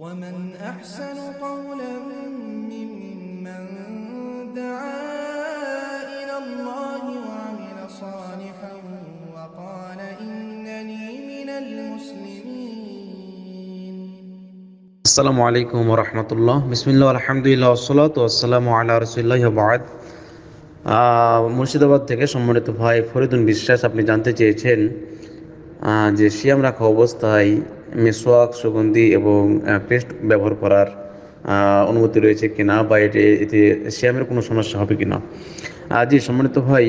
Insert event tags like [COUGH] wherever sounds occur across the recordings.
ومن أحسن قولا ممن دعا إلى الله وعمل صالحا وقال إنني من المسلمين السلام عليكم ورحمة الله بسم الله والحمد لله والصلاة والسلام على رسول الله وبعد মুর্শিদাবাদ থেকে সম্মানিত ভাই ফরিদুল বিশ্বাস আপনি জানতে চেয়েছেন যে সিয়াম রাখা অবস্থায় মিসওয়াক সুগন্ধি এবং পেস্ট ব্যবহার করার অনুমতি রয়েছে কিনা বা এটি এতে শ্যামের কোনো সমস্যা হবে কিনা আজই সম্মানিত ভাই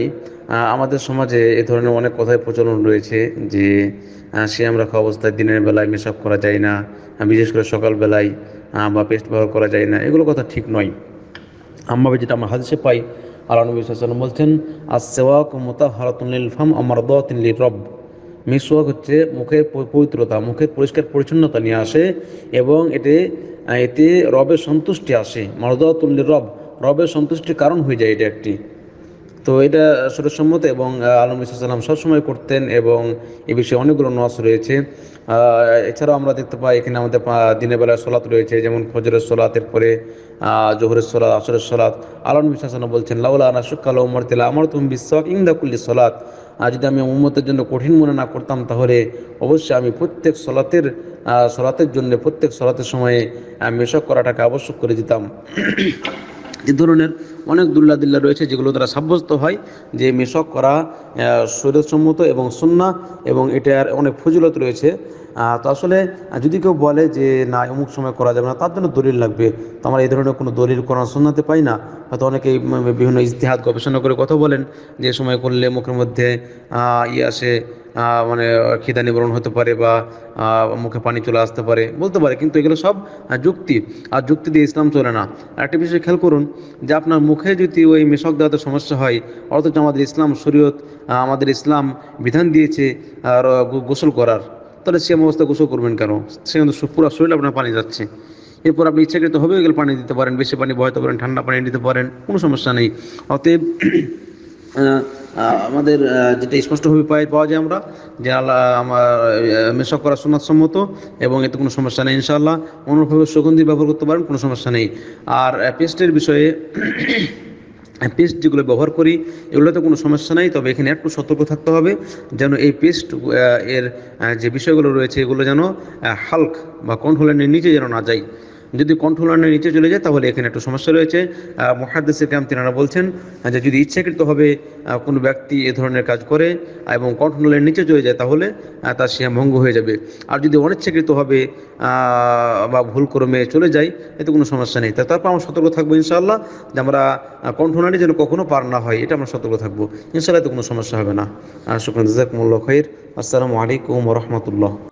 আমাদের সমাজে এ ধরনের অনেক কথাই প্রচলন রয়েছে যে শ্যাম রাখা অবস্থায় দিনের বেলায় মেশাপ করা যায় না বিশেষ করে সকালবেলায় বা পেস্ট ব্যবহার করা যায় না এগুলো কথা ঠিক নয় আম্মাবে যেটা আমরা হাদিসে পাই আল্লাহ নবী সাল্লাম বলছেন আসেওয়াক মোতাহারাতুল ইলফাম আমার দিন রব মিসওয়াক হচ্ছে মুখের পবিত্রতা মুখের পরিষ্কার পরিচ্ছন্নতা নিয়ে আসে এবং এতে এতে রবের সন্তুষ্টি আসে তুল্লি রব রবের সন্তুষ্টির কারণ হয়ে যায় এটা একটি তো এটা সরসম্মত এবং আলম ইসলাম সবসময় করতেন এবং এ বিষয়ে অনেকগুলো নস রয়েছে এছাড়াও আমরা দেখতে পাই এখানে আমাদের দিনের বেলায় সোলাত রয়েছে যেমন ফজরের সোলাতের পরে জোহরের সোলাত আসরের সোলাত আলম ইসলাম বলছেন লাউলা আনা শুকাল উমর তেলা আমার তুমি বিশ্বাস ইন্দাকুল্লি সোলাত আর যদি আমি উন্মতের জন্য কঠিন মনে না করতাম তাহলে অবশ্যই আমি প্রত্যেক সলাতের সলাতের জন্য প্রত্যেক সলাতের সময়ে এসব করাটাকে আবশ্যক করে দিতাম এ ধরনের অনেক দুল্লা দিল্লা রয়েছে যেগুলো দ্বারা সাব্যস্ত হয় যে মেশক করা শরীরসম্মত এবং সন্না এবং এটার অনেক ফজিলত রয়েছে তো আসলে যদি কেউ বলে যে না অমুক সময় করা যাবে না তার জন্য দলিল লাগবে তো আমরা এই ধরনের কোনো দলিল করা সন্নাতে পাই না হয়তো অনেকেই বিভিন্ন ইতিহাস গবেষণা করে কথা বলেন যে সময় করলে মুখের মধ্যে ইয়ে আসে মানে খিদা নিবারণ হতে পারে বা মুখে পানি চলে আসতে পারে বলতে পারে কিন্তু এগুলো সব যুক্তি আর যুক্তি দিয়ে ইসলাম চলে না একটা বিষয় খেয়াল করুন যে আপনার মুখে যদি ওই মেশক দেওয়াতে সমস্যা হয় অথচ আমাদের ইসলাম শরীয়ত আমাদের ইসলাম বিধান দিয়েছে আর গোসল করার তাহলে সে অবস্থা গোসল করবেন কেন সে পুরো শরীর আপনার পানি যাচ্ছে এরপর আপনি ইচ্ছাকৃত হবে এগুলো পানি দিতে পারেন বেশি পানি বয়তে পারেন ঠান্ডা পানি নিতে পারেন কোনো সমস্যা নেই অতএব [CLEARS THROAT] আমাদের যেটা স্পষ্টভাবে পাওয়া যায় আমরা যে আল্লাহ আমার মেশক করা সম্মত এবং এতে কোনো সমস্যা নেই ইনশাআল্লাহ অনুরূপভাবে সুগন্ধি ব্যবহার করতে পারেন কোনো সমস্যা নেই আর পেস্টের বিষয়ে পেস্ট যেগুলো ব্যবহার করি এগুলোতে কোনো সমস্যা নেই তবে এখানে একটু সতর্ক থাকতে হবে যেন এই পেস্ট এর যে বিষয়গুলো রয়েছে এগুলো যেন হালক বা কন্ট্রোলের নিচে যেন না যায় যদি কন্ট্রোল লাইনের নিচে চলে যায় তাহলে এখানে একটা সমস্যা রয়েছে মহাদেশের ক্যাম তিনারা বলছেন যে যদি ইচ্ছাকৃতভাবে কোনো ব্যক্তি এ ধরনের কাজ করে এবং কণ্ঠ লাইনের নিচে চলে যায় তাহলে তার সিয়াম ভঙ্গ হয়ে যাবে আর যদি অনিচ্ছাকৃতভাবে বা ভুলক্রমে চলে যায় এতে কোনো সমস্যা নেই তারপর আমরা সতর্ক থাকবো ইনশাআল্লাহ যে আমরা কণ্ঠ লাইনে যেন কখনো পার না হয় এটা আমরা সতর্ক থাকবো ইনশাআল্লাহ এতে কোনো সমস্যা হবে না আর শুক্রান জাকুমুল্লাহ খৈর আসসালামু আলাইকুম রহমতুল্লাহ